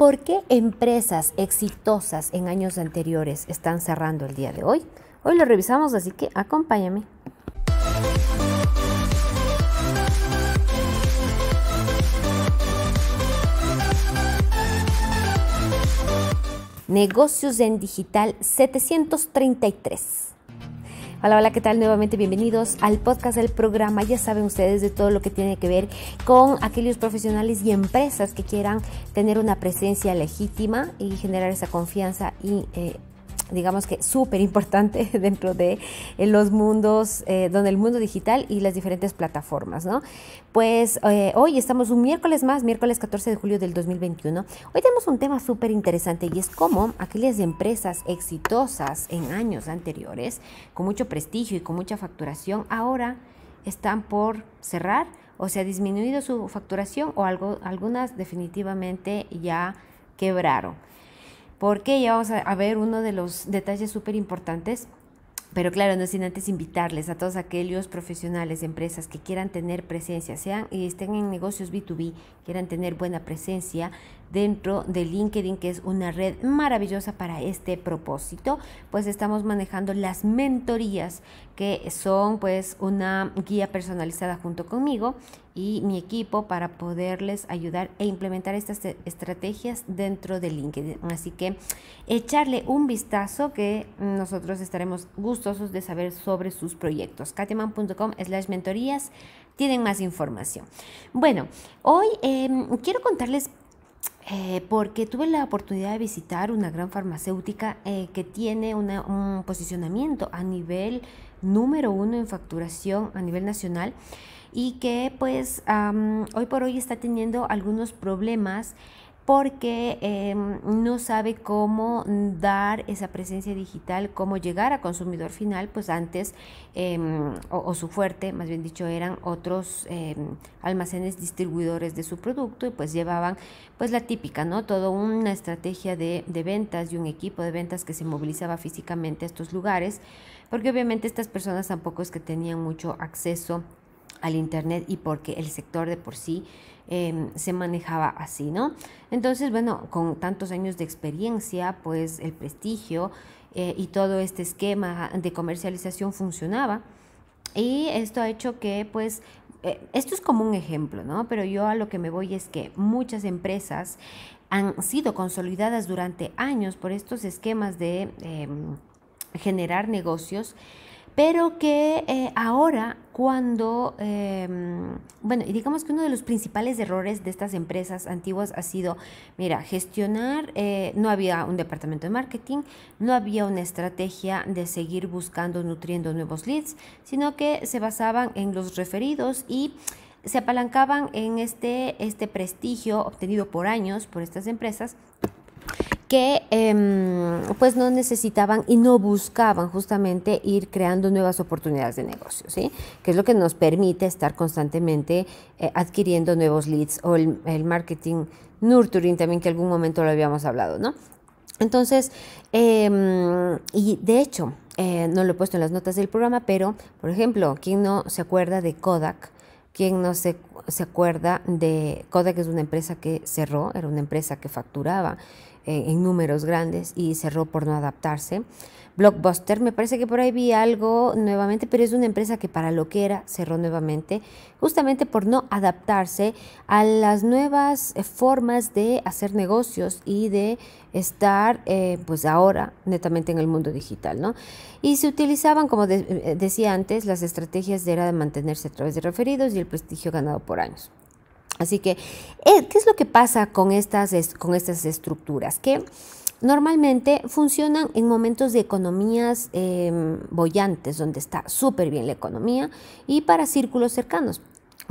¿Por qué empresas exitosas en años anteriores están cerrando el día de hoy? Hoy lo revisamos, así que acompáñame. Negocios en digital 733. Hola, hola, ¿qué tal? Nuevamente bienvenidos al podcast del programa. Ya saben ustedes de todo lo que tiene que ver con aquellos profesionales y empresas que quieran tener una presencia legítima y generar esa confianza y eh, digamos que súper importante dentro de eh, los mundos, eh, donde el mundo digital y las diferentes plataformas, ¿no? Pues eh, hoy estamos un miércoles más, miércoles 14 de julio del 2021. Hoy tenemos un tema súper interesante y es cómo aquellas empresas exitosas en años anteriores, con mucho prestigio y con mucha facturación, ahora están por cerrar o se ha disminuido su facturación o algo, algunas definitivamente ya quebraron porque ya vamos a, ver uno de los detalles súper importantes. Pero claro, no sin antes invitarles a todos aquellos profesionales, empresas que quieran tener presencia, sean y estén en negocios B2B, quieran tener buena presencia, dentro de LinkedIn, que es una red maravillosa para este propósito, pues estamos manejando las mentorías, que son pues una guía personalizada junto conmigo y mi equipo para poderles ayudar e implementar estas estrategias dentro de LinkedIn. Así que echarle un vistazo que nosotros estaremos gustosos de saber sobre sus proyectos. katiman.com slash mentorías tienen más información. Bueno, hoy em, quiero contarles eh, porque tuve la oportunidad de visitar una gran farmacéutica eh, que tiene un posicionamiento a nivel número uno en facturación a nivel nacional y que pues hoy por hoy está teniendo algunos problemas porque em, no sabe cómo dar esa presencia digital, cómo llegar a consumidor final, pues antes, em, o, su fuerte, más bien dicho, eran otros em, almacenes distribuidores de su producto y pues llevaban pues la típica, ¿no? Toda una estrategia de, de ventas y un equipo de ventas que se movilizaba físicamente a estos lugares, porque obviamente estas personas tampoco es que tenían mucho acceso al Internet y porque el sector de por sí em, se manejaba así, ¿no? Entonces, bueno, con tantos años de experiencia, pues el prestigio eh, y todo este esquema de comercialización funcionaba. Y esto ha hecho que, pues, eh, esto es como un ejemplo, ¿no? Pero yo a lo que me voy es que muchas empresas han sido consolidadas durante años por estos esquemas de em, generar negocios pero que eh, ahora cuando, em, bueno, y digamos que uno de los principales errores de estas empresas antiguas ha sido, mira, gestionar, eh, no había un departamento de marketing, no había una estrategia de seguir buscando, nutriendo nuevos leads, sino que se basaban en los referidos y se apalancaban en este, este prestigio obtenido por años por estas empresas que em, pues no necesitaban y no buscaban justamente ir creando nuevas oportunidades de negocio, ¿sí? Que es lo que nos permite estar constantemente eh, adquiriendo nuevos leads o el, marketing nurturing también que algún momento lo habíamos hablado, ¿no? Entonces, em, y de hecho, eh, no lo he puesto en las notas del programa, pero, por ejemplo, ¿quién no se acuerda de Kodak? ¿Quién no se, se acuerda de Kodak? Es una empresa que cerró, era una empresa que facturaba en números grandes y cerró por no adaptarse. Blockbuster, me parece que por ahí vi algo nuevamente, pero es una empresa que para lo que era cerró nuevamente, justamente por no adaptarse a las nuevas eh, formas de hacer negocios y de estar eh, pues ahora netamente en el mundo digital, ¿no? Y se utilizaban, como eh, decía antes, las estrategias de era de mantenerse a través de referidos y el prestigio ganado por años. Así que, eh, ¿qué es lo que pasa con estas, con estas estructuras? Que normalmente funcionan en momentos de economías em, bollantes, donde está súper bien la economía, y para círculos cercanos,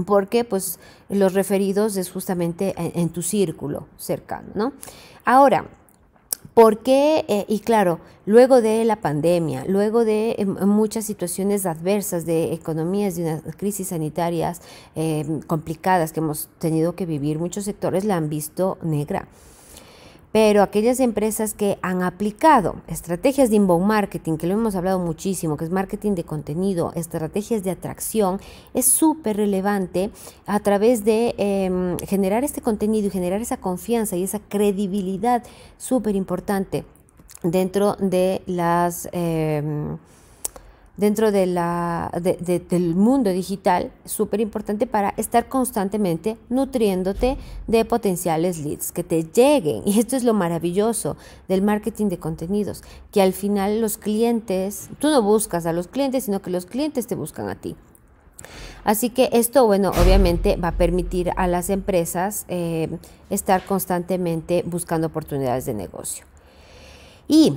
porque pues los referidos es justamente en tu círculo cercano, ¿no? Ahora, porque, eh, y claro, luego de la pandemia, luego de eh, muchas situaciones adversas de economías, de unas crisis sanitarias eh, complicadas que hemos tenido que vivir, muchos sectores la han visto negra pero aquellas empresas que han aplicado estrategias de inbound marketing, que lo hemos hablado muchísimo, que es marketing de contenido, estrategias de atracción, es súper relevante a través de em, generar este contenido y generar esa confianza y esa credibilidad súper importante dentro de las... Em, dentro de la, del mundo digital, súper importante para estar constantemente nutriéndote de potenciales leads que te lleguen. Y esto es lo maravilloso del marketing de contenidos, que al final los clientes, tú no buscas a los clientes, sino que los clientes te buscan a ti. Así que esto, bueno, obviamente va a permitir a las empresas eh, estar constantemente buscando oportunidades de negocio. Y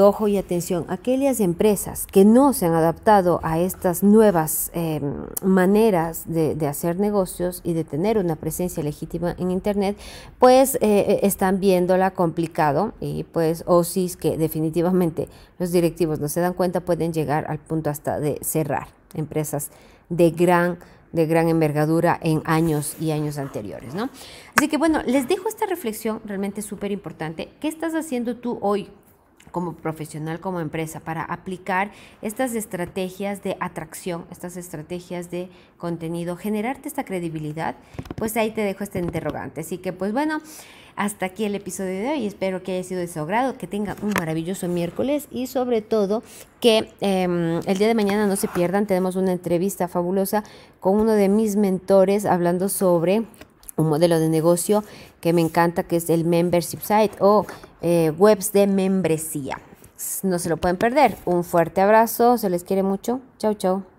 ojo y atención, aquellas empresas que no se han adaptado a estas nuevas em, maneras de, hacer negocios y de tener una presencia legítima en Internet, pues eh, eh, están viéndola complicado y pues o si es que definitivamente los directivos no se dan cuenta pueden llegar al punto hasta de cerrar empresas de gran de gran envergadura en años y años anteriores, ¿no? Así que bueno, les dejo esta reflexión realmente súper importante. ¿Qué estás haciendo tú hoy como profesional, como empresa, para aplicar estas estrategias de atracción, estas estrategias de contenido, generarte esta credibilidad, pues ahí te dejo este interrogante. Así que pues bueno, hasta aquí el episodio de hoy. Espero que haya sido de su agrado, que tenga un maravilloso miércoles y sobre todo que em, el día de mañana no se pierdan, tenemos una entrevista fabulosa con uno de mis mentores hablando sobre un modelo de negocio que me encanta, que es el membership site o eh, webs de membresía. No se lo pueden perder. Un fuerte abrazo, se les quiere mucho. Chau, chau.